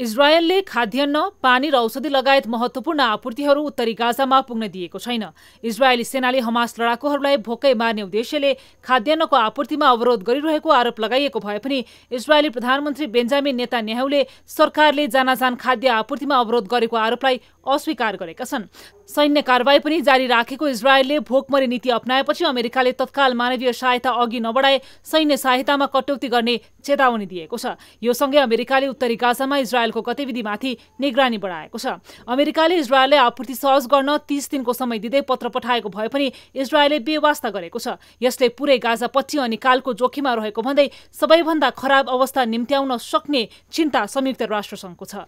इजरायलले खाद्यान्न पानी र औषधि लगायत महत्त्वपूर्ण आपूर्तिहरू उत्तरी गाजामा पुग्न दिएको छैन इजरायली सेनाले हमास लडाकुहरूलाई भोकै मार्ने उद्देश्यले खाद्यान्नको आपूर्तिमा अवरोध गरिरहेको आरोप लगाइएको भए पनि इजरायली प्रधानमन्त्री बेन्जामिन नेतान्याहुले सरकारले जानाजान खाद्य आपूर्तिमा अवरोध गरेको आरोपलाई अस्वीकार गरेका छन् सैन्य कारवाही पनि जारी राखेको इजरायलले भोकमरी नीति अप्नाएपछि अमेरिकाले तत्काल मानवीय सहायता अघि नबढाए सैन्य सहायतामा कटौती गर्ने चेतावनी दिएको छ यो सँगै अमेरिकाले उत्तरी गाजामा इजरायलको गतिविधिमाथि निगरानी बढाएको छ अमेरिकाले इजरायललाई आपूर्ति सहज गर्न तीस दिनको समय दिँदै पत्र पठाएको भए पनि इजरायलले बेवास्ता गरेको छ यसले पूरै पछि अनि कालको जोखिममा रहेको भन्दै सबैभन्दा खराब अवस्था निम्त्याउन सक्ने चिन्ता संयुक्त राष्ट्रसङ्घको छ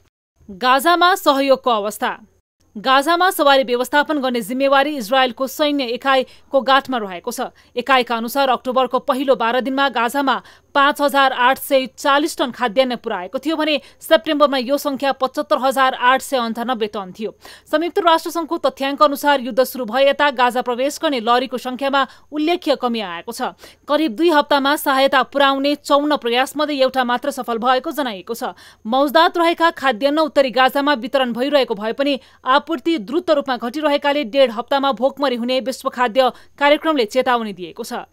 गाजामा सहयोगको अवस्था गाजामा सवारी व्यवस्थापन गर्ने जिम्मेवारी इजरायलको सैन्य एकाइको गाठमा रहेको छ एकाइका अनुसार अक्टोबरको पहिलो बाह्र दिनमा गाजामा पाँच हजार आठ सय चालिस टन खाद्यान्न पुर्याएको थियो भने सेप्टेम्बरमा यो सङ्ख्या पचहत्तर हजार आठ सय अन्ठानब्बे टन थियो संयुक्त राष्ट्रसङ्घको तथ्याङ्क अनुसार युद्ध सुरु भए यता गाजा प्रवेश गर्ने लरीको संख्यामा उल्लेख्य कमी आएको छ करिब दुई हप्तामा सहायता पुर्याउने चौन प्रयासमध्ये एउटा मात्र सफल भएको जनाइएको छ मौजदात रहेका खाद्यान्न उत्तरी गाजामा वितरण भइरहेको भए पनि आपूर्ति द्रुत रूपमा घटिरहेकाले डेढ हप्तामा भोकमरी हुने विश्व खाद्य कार्यक्रमले चेतावनी दिएको छ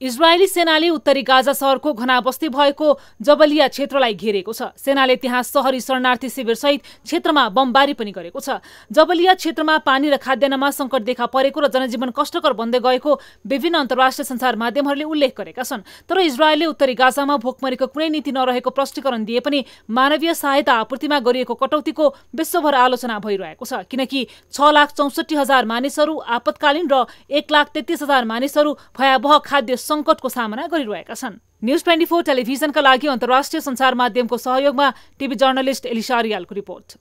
इजरायली सेनाले उत्तरी गाजा सहरको घनाबस्ती भएको जबलिया क्षेत्रलाई घेरेको छ सेनाले त्यहाँ सहरी शरणार्थी शिविरसहित क्षेत्रमा बमबारी पनि गरेको छ जबलिया क्षेत्रमा पानी र खाद्यान्नमा सङ्कट देखा परेको र जनजीवन कष्टकर बन्दै गएको विभिन्न अन्तर्राष्ट्रिय संसार माध्यमहरूले उल्लेख गरेका छन् तर इजरायलले उत्तरी गाजामा भोकमरीको कुनै नीति नरहेको प्रष्टीकरण दिए पनि मानवीय सहायता आपूर्तिमा गरिएको कटौतीको विश्वभर आलोचना भइरहेको छ किनकि छ लाख चौसठी हजार मानिसहरू आपतकालीन र एक लाख तेत्तिस हजार मानिसहरू भयावह खाद्य सङ्कटको सामना गरिरहेका छन् न्युज ट्वेन्टी फोर टेलिभिजनका लागि अन्तर्राष्ट्रिय सञ्चार माध्यमको सहयोगमा टिभी जर्नलिस्ट एलिसारियालको रिपोर्ट